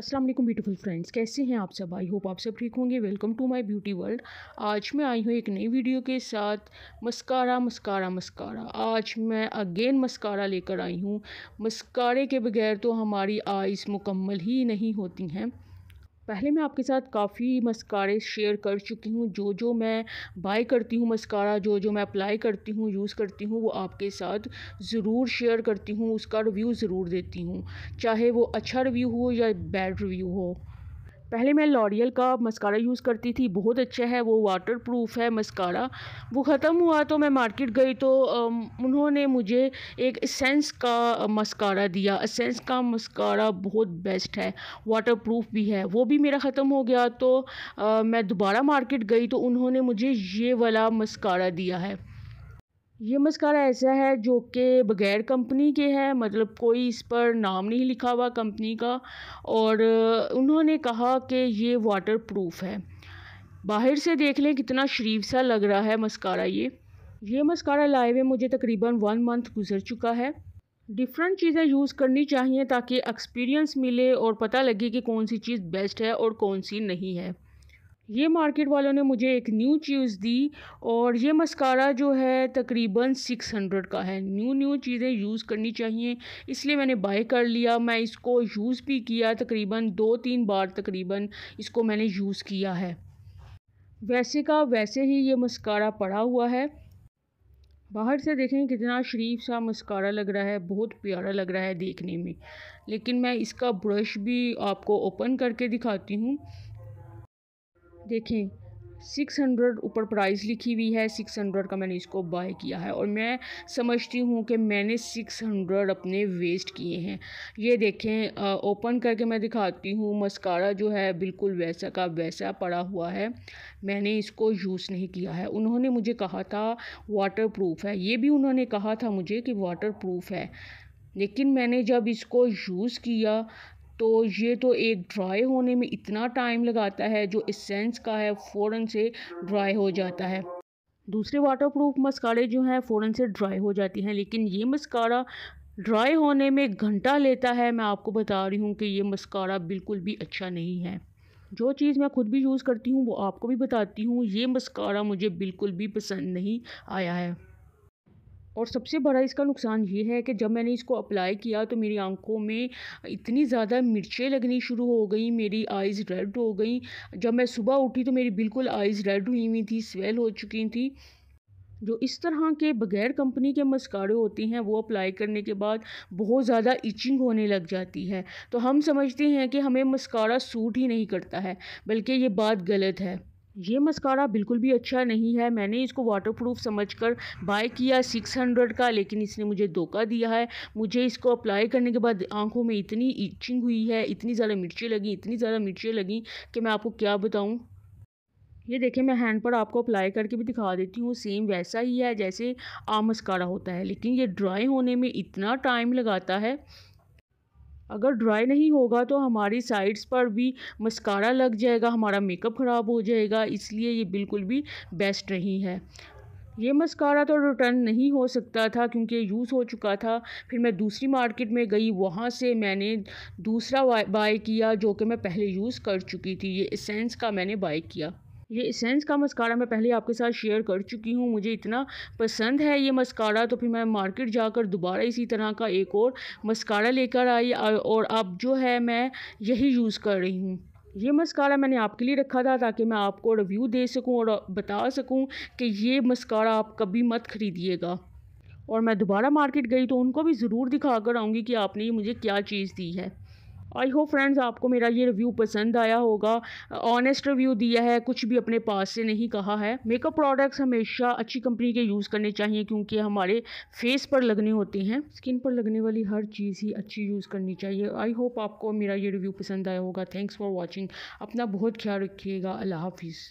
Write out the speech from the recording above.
अस्सलाम वालेकुम beautiful friends कैसे हैं आप सब आई होप आप सब ठीक होंगे welcome to my beauty world आज मैं आई हूँ एक नई वीडियो के साथ मस्कारा मस्कारा मस्कारा आज मैं अगेन मस्कारा लेकर आई हूँ मस्कारे के बगैर तो हमारी आइज़ मुकम्मल ही नहीं होती हैं पहले मैं आपके साथ काफ़ी मस्कारे शेयर कर चुकी हूँ जो जो मैं बाय करती हूँ मस्कारा जो जो मैं अप्लाई करती हूँ यूज़ करती हूँ वो आपके साथ ज़रूर शेयर करती हूँ उसका रिव्यू ज़रूर देती हूँ चाहे वो अच्छा रिव्यू हो या बैड रिव्यू हो पहले मैं लॉरियल का मस्कारा यूज़ करती थी बहुत अच्छा है वो वाटर प्रूफ है मस्कारा वो ख़त्म हुआ तो मैं मार्केट गई तो उन्होंने मुझे एक असेंस का मस्कारा दिया सेंस का मस्कारा बहुत बेस्ट है वाटर प्रूफ भी है वो भी मेरा ख़त्म हो गया तो मैं दोबारा मार्केट गई तो उन्होंने मुझे ये वाला मस्कारा दिया है ये मस्कारा ऐसा है जो कि बग़ैर कंपनी के है मतलब कोई इस पर नाम नहीं लिखा हुआ कंपनी का और उन्होंने कहा कि ये वाटर प्रूफ है बाहर से देख लें कितना शरीफ सा लग रहा है मस्कारा ये ये मस्कारा लाए हुए मुझे तकरीबन वन मंथ गुजर चुका है डिफरेंट चीज़ें यूज़ करनी चाहिए ताकि एक्सपीरियंस मिले और पता लगे कि कौन सी चीज़ बेस्ट है और कौन सी नहीं है ये मार्केट वालों ने मुझे एक न्यू चीज़ दी और ये मस्कारा जो है तकरीबन 600 का है न्यू न्यू चीज़ें यूज़ करनी चाहिए इसलिए मैंने बाय कर लिया मैं इसको यूज़ भी किया तकरीबन दो तीन बार तकरीबन इसको मैंने यूज़ किया है वैसे का वैसे ही ये मस्कारा पड़ा हुआ है बाहर से देखें कितना शरीफ सा मस्कारा लग रहा है बहुत प्यारा लग रहा है देखने में लेकिन मैं इसका ब्रश भी आपको ओपन करके दिखाती हूँ देखें सिक्स हंड्रेड ऊपर प्राइस लिखी हुई है सिक्स हंड्रेड का मैंने इसको बाय किया है और मैं समझती हूँ कि मैंने सिक्स हंड्रेड अपने वेस्ट किए हैं ये देखें ओपन करके मैं दिखाती हूँ मस्कारा जो है बिल्कुल वैसा का वैसा पड़ा हुआ है मैंने इसको यूज़ नहीं किया है उन्होंने मुझे कहा था वाटर प्रूफ है ये भी उन्होंने कहा था मुझे कि वाटर प्रूफ है लेकिन मैंने जब इसको यूज़ किया तो ये तो एक ड्राई होने में इतना टाइम लगाता है जो इसेंस का है फ़ौर से ड्राई हो जाता है दूसरे वाटरप्रूफ मस्कारे जो हैं फ़ौर से ड्राई हो जाती हैं लेकिन ये मस्कारा ड्राई होने में घंटा लेता है मैं आपको बता रही हूँ कि ये मस्कारा बिल्कुल भी अच्छा नहीं है जो चीज़ मैं खुद भी यूज़ करती हूँ वो आपको भी बताती हूँ ये मस्कारा मुझे बिल्कुल भी पसंद नहीं आया है और सबसे बड़ा इसका नुकसान ये है कि जब मैंने इसको अप्लाई किया तो मेरी आंखों में इतनी ज़्यादा मिर्चें लगनी शुरू हो गई मेरी आइज़ रेड हो गई जब मैं सुबह उठी तो मेरी बिल्कुल आइज़ रेड हुई हुई थी स्वेल हो चुकी थी जो इस तरह के बगैर कंपनी के मस्कारे होते हैं वो अप्लाई करने के बाद बहुत ज़्यादा इचिंग होने लग जाती है तो हम समझते हैं कि हमें मस्कारा सूट ही नहीं करता है बल्कि ये बात गलत है ये मस्कारा बिल्कुल भी अच्छा नहीं है मैंने इसको वाटरप्रूफ समझकर बाय किया 600 का लेकिन इसने मुझे धोखा दिया है मुझे इसको अप्लाई करने के बाद आंखों में इतनी इचिंग हुई है इतनी ज़्यादा मिर्ची लगी इतनी ज़्यादा मिर्ची लगी कि मैं आपको क्या बताऊँ ये देखें मैं हैंड पर आपको अप्लाई करके भी दिखा देती हूँ सेम वैसा ही है जैसे आम मस्कारा होता है लेकिन ये ड्राई होने में इतना टाइम लगाता है अगर ड्राई नहीं होगा तो हमारी साइड्स पर भी मस्कारा लग जाएगा हमारा मेकअप ख़राब हो जाएगा इसलिए ये बिल्कुल भी बेस्ट नहीं है ये मस्कारा तो रिटर्न नहीं हो सकता था क्योंकि यूज़ हो चुका था फिर मैं दूसरी मार्केट में गई वहाँ से मैंने दूसरा बाय किया जो कि मैं पहले यूज़ कर चुकी थी ये इसेंस का मैंने बाय किया ये इसेंस का मस्कारा मैं पहले आपके साथ शेयर कर चुकी हूँ मुझे इतना पसंद है ये मस्कारा तो फिर मैं मार्केट जाकर दोबारा इसी तरह का एक और मस्कारा लेकर आई और अब जो है मैं यही यूज़ कर रही हूँ ये मस्कारा मैंने आपके लिए रखा था ताकि मैं आपको रिव्यू दे सकूँ और बता सकूँ कि ये मस्कारा आप कभी मत ख़रीदिएगा और मैं दोबारा मार्केट गई तो उनको भी ज़रूर दिखा कर आऊँगी कि आपने ये मुझे क्या चीज़ दी है आई होप फ्रेंड्स आपको मेरा ये रिव्यू पसंद आया होगा ऑनेस्ट रिव्यू दिया है कुछ भी अपने पास से नहीं कहा है मेकअप प्रोडक्ट्स हमेशा अच्छी कंपनी के यूज़ करने चाहिए क्योंकि हमारे फेस पर लगने होते हैं स्किन पर लगने वाली हर चीज़ ही अच्छी यूज़ करनी चाहिए आई होप आपको मेरा ये रिव्यू पसंद आया होगा थैंक्स फॉर वॉचिंग अपना बहुत ख्याल रखिएगा अल्लाह हाफिज़